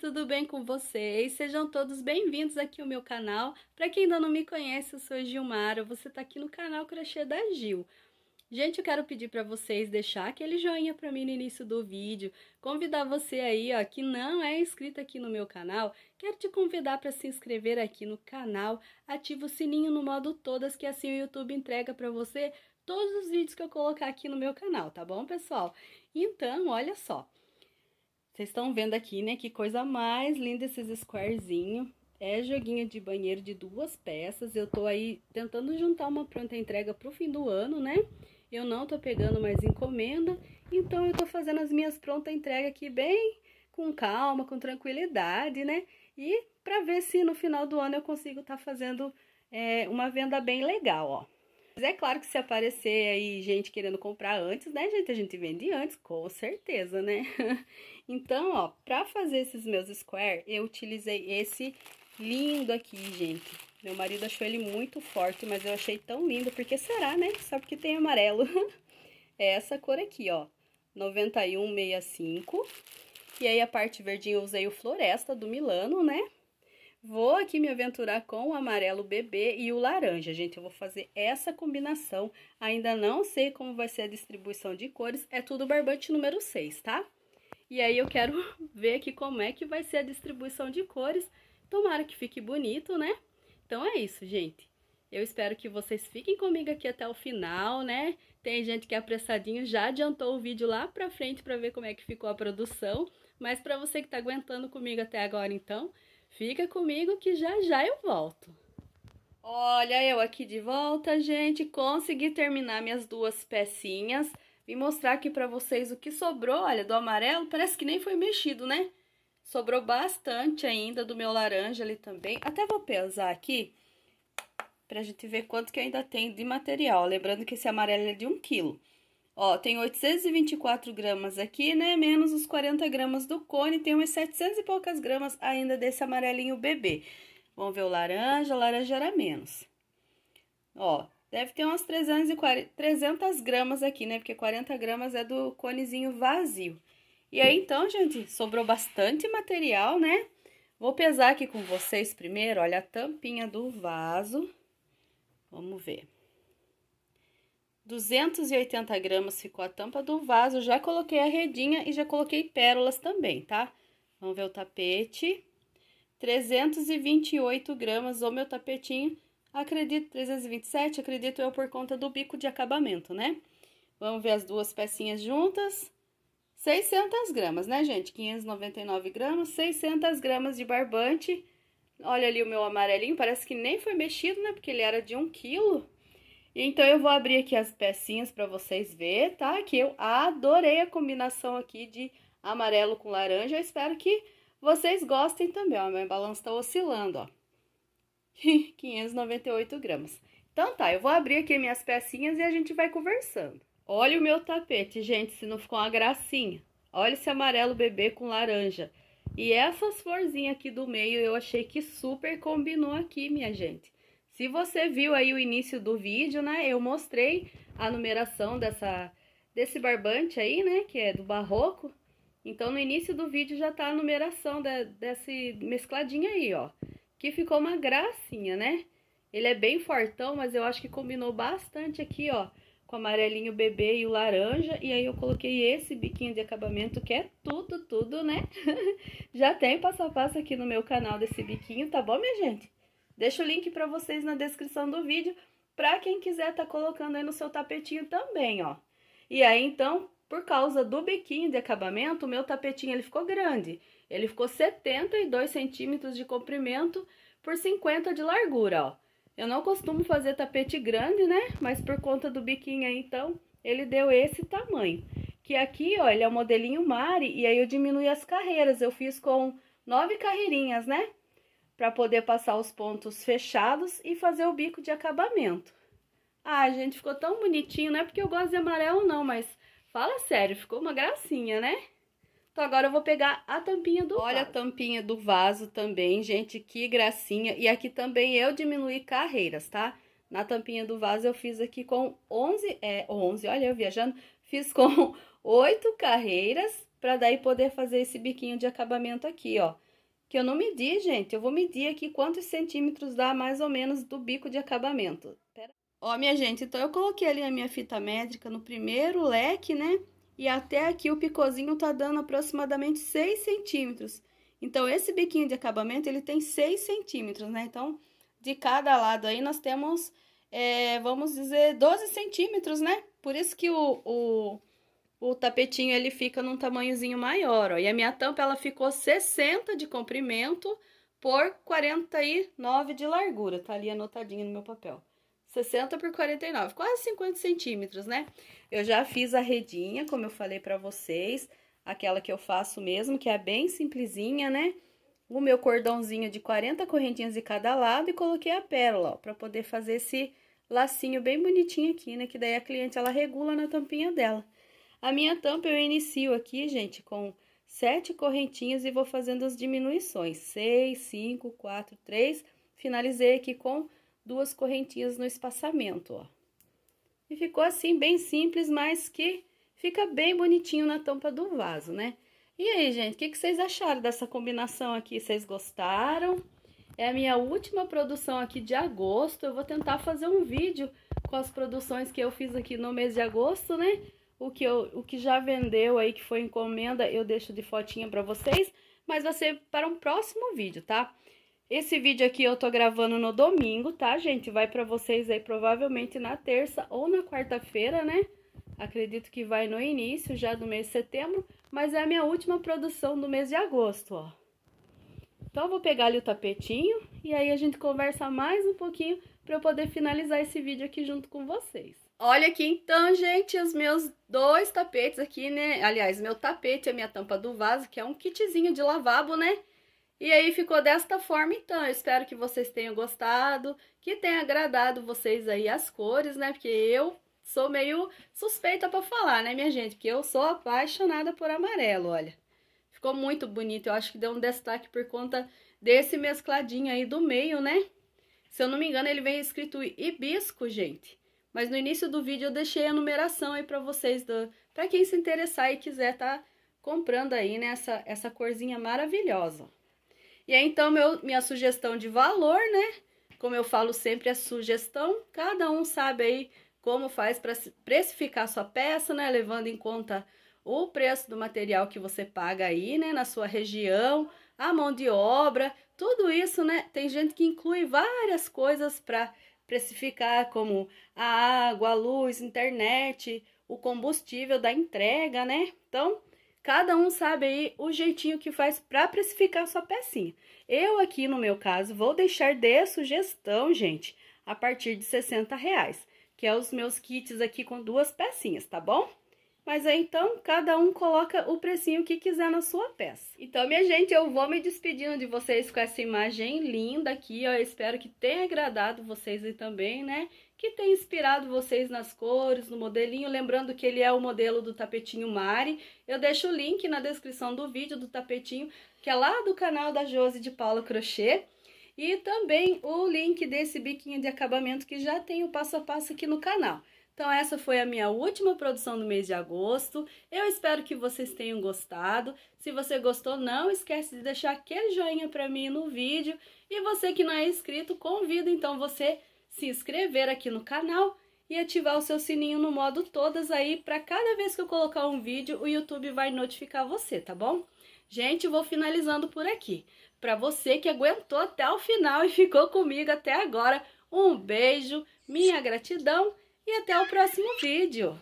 tudo bem com vocês? Sejam todos bem-vindos aqui ao meu canal. Para quem ainda não me conhece, eu sou Gilmara, você está aqui no canal Crochê da Gil. Gente, eu quero pedir para vocês deixar aquele joinha para mim no início do vídeo, convidar você aí, ó, que não é inscrito aqui no meu canal, quero te convidar para se inscrever aqui no canal, ativa o sininho no modo todas que assim o YouTube entrega para você todos os vídeos que eu colocar aqui no meu canal, tá bom, pessoal? Então, olha só. Vocês estão vendo aqui, né, que coisa mais linda esses squarezinho. É joguinho de banheiro de duas peças. Eu tô aí tentando juntar uma pronta entrega pro fim do ano, né? eu não tô pegando mais encomenda, então eu tô fazendo as minhas pronta entrega aqui bem com calma, com tranquilidade, né? E para ver se no final do ano eu consigo estar tá fazendo é, uma venda bem legal, ó. Mas é claro que se aparecer aí gente querendo comprar antes, né, gente? A gente vende antes, com certeza, né? então, ó, para fazer esses meus square, eu utilizei esse lindo aqui, gente meu marido achou ele muito forte, mas eu achei tão lindo. Porque será, né? Só porque tem amarelo. é essa cor aqui, ó. 9165. E aí, a parte verdinha eu usei o Floresta do Milano, né? Vou aqui me aventurar com o amarelo bebê e o laranja, gente. Eu vou fazer essa combinação. Ainda não sei como vai ser a distribuição de cores. É tudo barbante número 6, tá? E aí eu quero ver aqui como é que vai ser a distribuição de cores. Tomara que fique bonito, né? Então é isso, gente. Eu espero que vocês fiquem comigo aqui até o final, né? Tem gente que é apressadinho já adiantou o vídeo lá pra frente pra ver como é que ficou a produção. Mas pra você que tá aguentando comigo até agora, então, fica comigo que já já eu volto. Olha, eu aqui de volta, gente. Consegui terminar minhas duas pecinhas. Vim mostrar aqui pra vocês o que sobrou. Olha, do amarelo parece que nem foi mexido, né? Sobrou bastante ainda do meu laranja ali também. Até vou pesar aqui pra gente ver quanto que ainda tem de material. Lembrando que esse amarelo é de 1 quilo. Ó, tem 824 gramas aqui, né? Menos os 40 gramas do cone, tem umas 700 e poucas gramas ainda desse amarelinho bebê. Vamos ver o laranja, o laranja era menos. Ó, deve ter umas 300 gramas aqui, né? Porque 40 gramas é do conezinho vazio. E aí, então, gente, sobrou bastante material, né? Vou pesar aqui com vocês primeiro, olha a tampinha do vaso. Vamos ver. 280 gramas ficou a tampa do vaso, já coloquei a redinha e já coloquei pérolas também, tá? Vamos ver o tapete. 328 gramas o meu tapetinho, acredito, 327, acredito eu, por conta do bico de acabamento, né? Vamos ver as duas pecinhas juntas. 600 gramas, né, gente? 599 gramas, 600 gramas de barbante. Olha ali o meu amarelinho, parece que nem foi mexido, né? Porque ele era de 1 quilo. Então, eu vou abrir aqui as pecinhas para vocês ver, tá? Que eu adorei a combinação aqui de amarelo com laranja. Eu espero que vocês gostem também, ó. Minha balança tá oscilando, ó. 598 gramas. Então, tá, eu vou abrir aqui minhas pecinhas e a gente vai conversando. Olha o meu tapete, gente, se não ficou uma gracinha. Olha esse amarelo bebê com laranja. E essas florzinhas aqui do meio eu achei que super combinou aqui, minha gente. Se você viu aí o início do vídeo, né, eu mostrei a numeração dessa, desse barbante aí, né, que é do barroco. Então, no início do vídeo já tá a numeração desse mescladinho aí, ó. Que ficou uma gracinha, né? Ele é bem fortão, mas eu acho que combinou bastante aqui, ó o amarelinho bebê e o laranja. E aí eu coloquei esse biquinho de acabamento, que é tudo, tudo, né? Já tem passo a passo aqui no meu canal desse biquinho, tá bom, minha gente? Deixo o link pra vocês na descrição do vídeo, pra quem quiser tá colocando aí no seu tapetinho também, ó. E aí, então, por causa do biquinho de acabamento, o meu tapetinho ele ficou grande. Ele ficou 72 centímetros de comprimento por 50 de largura, ó. Eu não costumo fazer tapete grande, né? Mas por conta do biquinho aí, então, ele deu esse tamanho. Que aqui, ó, ele é o modelinho Mari, e aí eu diminui as carreiras. Eu fiz com nove carreirinhas, né? Pra poder passar os pontos fechados e fazer o bico de acabamento. Ah, gente, ficou tão bonitinho, não é porque eu gosto de amarelo não, mas fala sério, ficou uma gracinha, né? Então agora eu vou pegar a tampinha do Olha vaso. a tampinha do vaso também, gente, que gracinha. E aqui também eu diminuí carreiras, tá? Na tampinha do vaso eu fiz aqui com 11, é, 11, olha eu viajando, fiz com 8 carreiras para daí poder fazer esse biquinho de acabamento aqui, ó. Que eu não medi, gente, eu vou medir aqui quantos centímetros dá mais ou menos do bico de acabamento. Pera. Ó, minha gente, então eu coloquei ali a minha fita métrica no primeiro leque, né? E até aqui o picozinho tá dando aproximadamente 6 centímetros. Então, esse biquinho de acabamento, ele tem 6 centímetros, né? Então, de cada lado aí, nós temos, é, vamos dizer, 12 centímetros, né? Por isso que o, o, o tapetinho, ele fica num tamanhozinho maior, ó. E a minha tampa, ela ficou 60 de comprimento por 49 de largura. Tá ali anotadinho no meu papel. 60 por 49, quase 50 centímetros, né? Eu já fiz a redinha, como eu falei pra vocês, aquela que eu faço mesmo, que é bem simplesinha, né? O meu cordãozinho de 40 correntinhas de cada lado e coloquei a pérola, ó, pra poder fazer esse lacinho bem bonitinho aqui, né? Que daí a cliente, ela regula na tampinha dela. A minha tampa eu inicio aqui, gente, com sete correntinhas e vou fazendo as diminuições. Seis, cinco, quatro, três, finalizei aqui com duas correntinhas no espaçamento, ó. E ficou assim, bem simples, mas que fica bem bonitinho na tampa do vaso, né? E aí, gente, o que, que vocês acharam dessa combinação aqui? Vocês gostaram? É a minha última produção aqui de agosto. Eu vou tentar fazer um vídeo com as produções que eu fiz aqui no mês de agosto, né? O que, eu, o que já vendeu aí, que foi encomenda, eu deixo de fotinha pra vocês. Mas vai ser para um próximo vídeo, tá? Esse vídeo aqui eu tô gravando no domingo, tá, gente? Vai pra vocês aí provavelmente na terça ou na quarta-feira, né? Acredito que vai no início já do mês de setembro, mas é a minha última produção do mês de agosto, ó. Então eu vou pegar ali o tapetinho e aí a gente conversa mais um pouquinho para eu poder finalizar esse vídeo aqui junto com vocês. Olha aqui então, gente, os meus dois tapetes aqui, né? Aliás, meu tapete e a minha tampa do vaso, que é um kitzinho de lavabo, né? E aí ficou desta forma então, eu espero que vocês tenham gostado, que tenha agradado vocês aí as cores, né? Porque eu sou meio suspeita para falar, né, minha gente? Porque eu sou apaixonada por amarelo, olha. Ficou muito bonito, eu acho que deu um destaque por conta desse mescladinho aí do meio, né? Se eu não me engano, ele vem escrito hibisco, gente. Mas no início do vídeo eu deixei a numeração aí para vocês, do... para quem se interessar e quiser tá comprando aí, né, essa, essa corzinha maravilhosa, e aí, então, meu, minha sugestão de valor, né? Como eu falo sempre, é sugestão. Cada um sabe aí como faz para precificar sua peça, né? Levando em conta o preço do material que você paga aí, né? Na sua região, a mão de obra, tudo isso, né? Tem gente que inclui várias coisas para precificar, como a água, a luz, internet, o combustível da entrega, né? Então, Cada um sabe aí o jeitinho que faz para precificar sua pecinha. Eu aqui, no meu caso, vou deixar de sugestão, gente, a partir de 60 reais, que é os meus kits aqui com duas pecinhas, tá bom? Mas aí, então, cada um coloca o precinho que quiser na sua peça. Então, minha gente, eu vou me despedindo de vocês com essa imagem linda aqui, ó. espero que tenha agradado vocês aí também, né? que tem inspirado vocês nas cores, no modelinho, lembrando que ele é o modelo do tapetinho Mari. Eu deixo o link na descrição do vídeo do tapetinho, que é lá do canal da Josi de Paula Crochê. E também o link desse biquinho de acabamento que já tem o passo a passo aqui no canal. Então essa foi a minha última produção do mês de agosto. Eu espero que vocês tenham gostado. Se você gostou, não esquece de deixar aquele joinha para mim no vídeo. E você que não é inscrito, convido então você se inscrever aqui no canal e ativar o seu sininho no modo todas aí para cada vez que eu colocar um vídeo o YouTube vai notificar você, tá bom? Gente, vou finalizando por aqui. Para você que aguentou até o final e ficou comigo até agora, um beijo, minha gratidão e até o próximo vídeo.